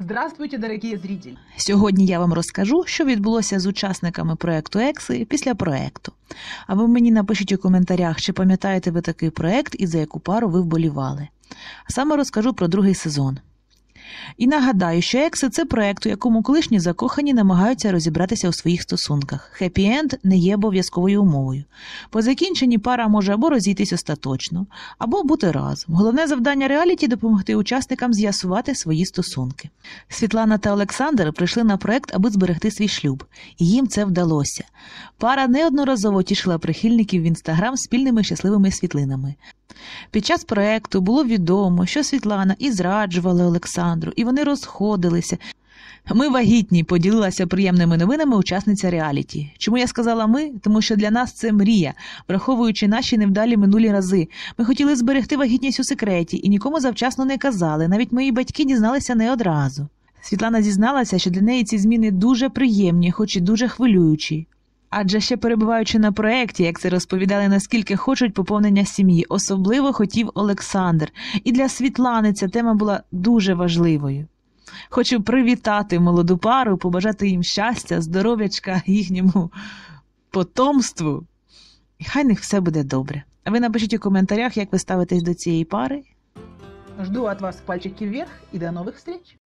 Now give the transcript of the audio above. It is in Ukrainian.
Здравствуйте, дорогі зрителі! Сьогодні я вам розкажу, що відбулося з учасниками проекту Екси після проекту. А ви мені напишіть у коментарях, чи пам'ятаєте ви такий проект і за яку пару ви вболівали. А саме розкажу про другий сезон. І нагадаю, що екси це проект, у якому колишні закохані намагаються розібратися у своїх стосунках. Хеппі енд не є обов'язковою умовою. По закінченні пара може або розійтись остаточно, або бути разом. Головне завдання реаліті допомогти учасникам з'ясувати свої стосунки. Світлана та Олександр прийшли на проект, аби зберегти свій шлюб, і їм це вдалося. Пара неодноразово тішила прихильників в інстаграм спільними щасливими світлинами. Під час проекту було відомо, що Світлана і зраджувала Олександру, і вони розходилися. Ми вагітні поділилася приємними новинами учасниця реаліті. Чому я сказала ми? Тому що для нас це мрія, враховуючи наші невдалі минулі рази. Ми хотіли зберегти вагітність у секреті і нікому завчасно не казали. Навіть мої батьки дізналися не одразу. Світлана зізналася, що для неї ці зміни дуже приємні, хоч і дуже хвилюючі. Адже ще перебуваючи на проєкті, як це розповідали, наскільки хочуть поповнення сім'ї, особливо хотів Олександр, і для Світлани ця тема була дуже важливою. Хочу привітати молоду пару, побажати їм щастя, здоров'ячка їхньому потомству. І хай них все буде добре. А ви напишіть у коментарях, як ви ставитесь до цієї пари. Жду от вас пальчиків вверх і до нових встреч!